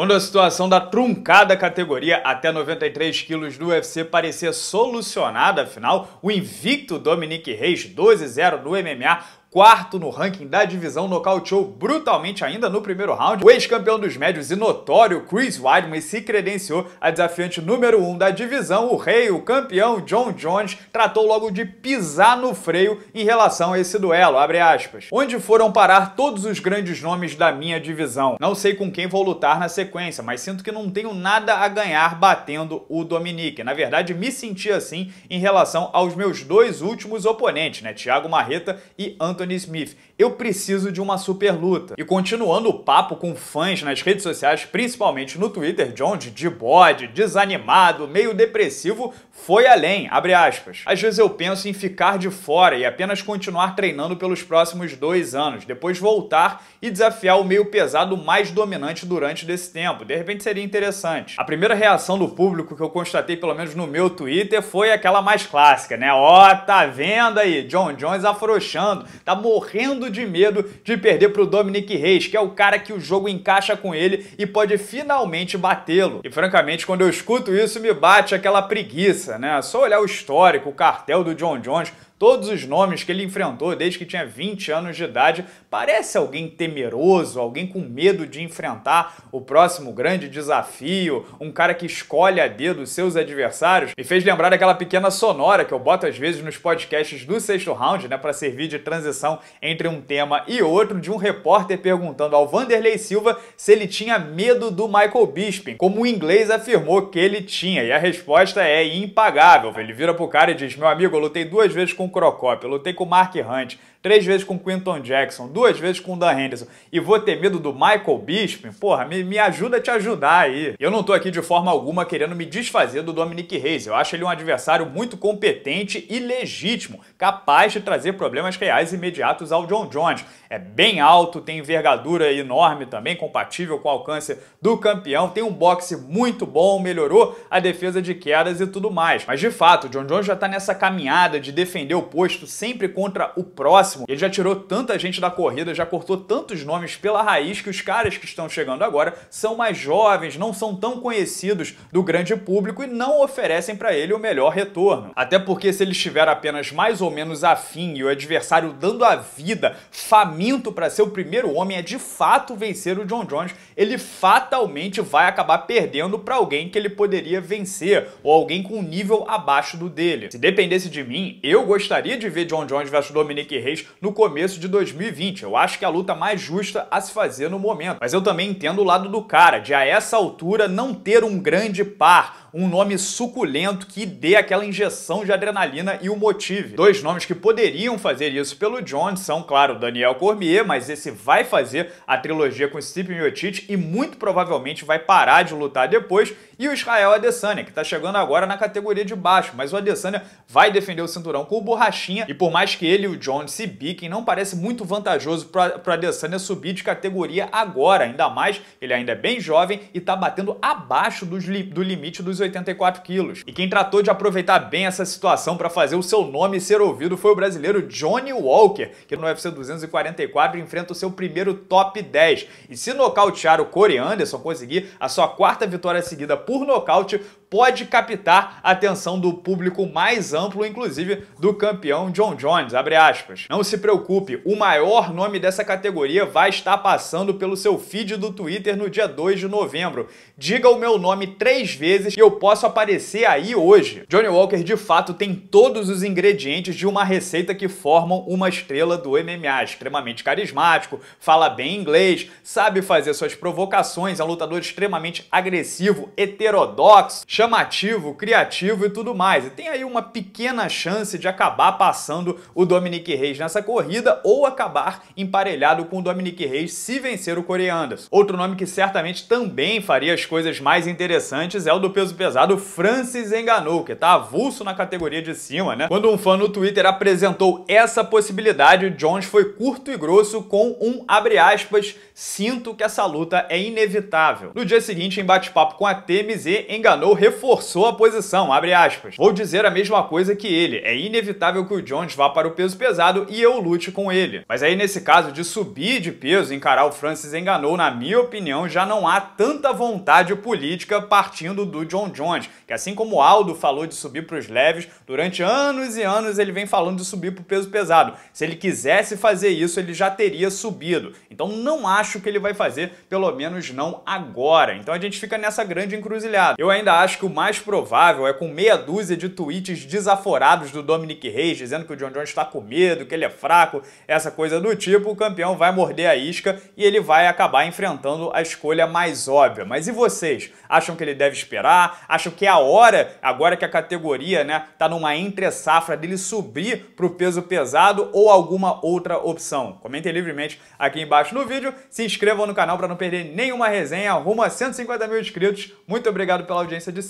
Quando a situação da truncada categoria até 93 quilos do UFC parecia solucionada, afinal, o invicto Dominique Reis, 12-0 do MMA, quarto no ranking da divisão, nocauteou brutalmente ainda no primeiro round. O ex-campeão dos médios e notório Chris Weidman se credenciou a desafiante número 1 um da divisão. O rei, o campeão John Jones, tratou logo de pisar no freio em relação a esse duelo, Onde foram parar todos os grandes nomes da minha divisão? Não sei com quem vou lutar na sequência, mas sinto que não tenho nada a ganhar batendo o Dominique. Na verdade, me senti assim em relação aos meus dois últimos oponentes, né? Thiago Marreta e Antônio Anthony Smith, eu preciso de uma super luta. E continuando o papo com fãs nas redes sociais, principalmente no Twitter, Jones de bode, desanimado, meio depressivo, foi além, abre aspas. Às vezes eu penso em ficar de fora e apenas continuar treinando pelos próximos dois anos, depois voltar e desafiar o meio pesado mais dominante durante desse tempo. De repente seria interessante. A primeira reação do público que eu constatei, pelo menos no meu Twitter, foi aquela mais clássica, né? Ó, oh, tá vendo aí? John Jones afrouxando, tá tá morrendo de medo de perder pro Dominic Reis, que é o cara que o jogo encaixa com ele e pode finalmente batê-lo. E francamente, quando eu escuto isso, me bate aquela preguiça, né? Só olhar o histórico, o cartel do John Jones, todos os nomes que ele enfrentou desde que tinha 20 anos de idade, parece alguém temeroso, alguém com medo de enfrentar o próximo grande desafio, um cara que escolhe a dedo os seus adversários. Me fez lembrar aquela pequena sonora que eu boto às vezes nos podcasts do sexto round, né, para servir de transição entre um tema e outro, de um repórter perguntando ao Vanderlei Silva se ele tinha medo do Michael Bisping, como o inglês afirmou que ele tinha, e a resposta é impagável. Ele vira pro cara e diz: "Meu amigo, eu lutei duas vezes com Crocop, eu lutei com o Mark Hunt, três vezes com o Quinton Jackson, duas vezes com o Dan Henderson e vou ter medo do Michael Bisping, porra, me, me ajuda a te ajudar aí. Eu não tô aqui de forma alguma querendo me desfazer do Dominic Reis, eu acho ele um adversário muito competente e legítimo, capaz de trazer problemas reais imediatos ao John Jones. É bem alto, tem envergadura enorme também, compatível com o alcance do campeão, tem um boxe muito bom, melhorou a defesa de quedas e tudo mais. Mas de fato, o John Jones já tá nessa caminhada de defender oposto, sempre contra o próximo. Ele já tirou tanta gente da corrida, já cortou tantos nomes pela raiz que os caras que estão chegando agora são mais jovens, não são tão conhecidos do grande público e não oferecem para ele o melhor retorno. Até porque se ele estiver apenas mais ou menos afim e o adversário dando a vida, faminto para ser o primeiro homem é de fato vencer o John Jones, ele fatalmente vai acabar perdendo para alguém que ele poderia vencer ou alguém com um nível abaixo do dele. Se dependesse de mim, eu gostaria gostaria de ver John Jones versus Dominic Reis no começo de 2020. Eu acho que é a luta mais justa a se fazer no momento. Mas eu também entendo o lado do cara, de a essa altura não ter um grande par, um nome suculento que dê aquela injeção de adrenalina e o motive. Dois nomes que poderiam fazer isso pelo Jones são, claro, Daniel Cormier, mas esse vai fazer a trilogia com Stephen Miocic e muito provavelmente vai parar de lutar depois, e o Israel Adesanya, que está chegando agora na categoria de baixo, mas o Adesanya vai defender o cinturão com o Borrachinha, e por mais que ele e o Jones se biquem, não parece muito vantajoso para Adesanya subir de categoria agora, ainda mais ele ainda é bem jovem e está batendo abaixo dos li do limite dos 284 quilos. E quem tratou de aproveitar bem essa situação para fazer o seu nome ser ouvido foi o brasileiro Johnny Walker, que no UFC 244 enfrenta o seu primeiro top 10. E se nocautear o Corey Anderson, conseguir a sua quarta vitória seguida por nocaute, pode captar a atenção do público mais amplo, inclusive do campeão John Jones, Não se preocupe, o maior nome dessa categoria vai estar passando pelo seu feed do Twitter no dia 2 de novembro. Diga o meu nome três vezes e eu posso aparecer aí hoje. Johnny Walker, de fato, tem todos os ingredientes de uma receita que formam uma estrela do MMA. Extremamente carismático, fala bem inglês, sabe fazer suas provocações, é um lutador extremamente agressivo, heterodoxo, chamativo, criativo e tudo mais. E tem aí uma pequena chance de acabar passando o Dominic Reis nessa corrida ou acabar emparelhado com o Dominic Reis se vencer o Corey Anderson. Outro nome que certamente também faria as coisas mais interessantes é o do peso pesado Francis Enganou, que tá avulso na categoria de cima, né? Quando um fã no Twitter apresentou essa possibilidade, Jones foi curto e grosso com um abre aspas, sinto que essa luta é inevitável. No dia seguinte, em bate-papo com a TMZ, enganou reforçou a posição, abre aspas. Vou dizer a mesma coisa que ele, é inevitável que o Jones vá para o peso pesado e eu lute com ele. Mas aí nesse caso de subir de peso, encarar o Francis enganou, na minha opinião, já não há tanta vontade política partindo do John Jones, que assim como o Aldo falou de subir para os leves, durante anos e anos ele vem falando de subir para o peso pesado. Se ele quisesse fazer isso, ele já teria subido. Então não acho que ele vai fazer, pelo menos não agora. Então a gente fica nessa grande encruzilhada. Eu ainda acho que o mais provável é com meia dúzia de tweets desaforados do Dominic Reis, dizendo que o John Jones está com medo, que ele é fraco, essa coisa do tipo, o campeão vai morder a isca e ele vai acabar enfrentando a escolha mais óbvia. Mas e vocês? Acham que ele deve esperar? Acham que é a hora, agora que a categoria né, tá numa entre-safra dele subir para o peso pesado ou alguma outra opção? Comentem livremente aqui embaixo no vídeo, se inscrevam no canal para não perder nenhuma resenha, rumo a 150 mil inscritos. Muito obrigado pela audiência de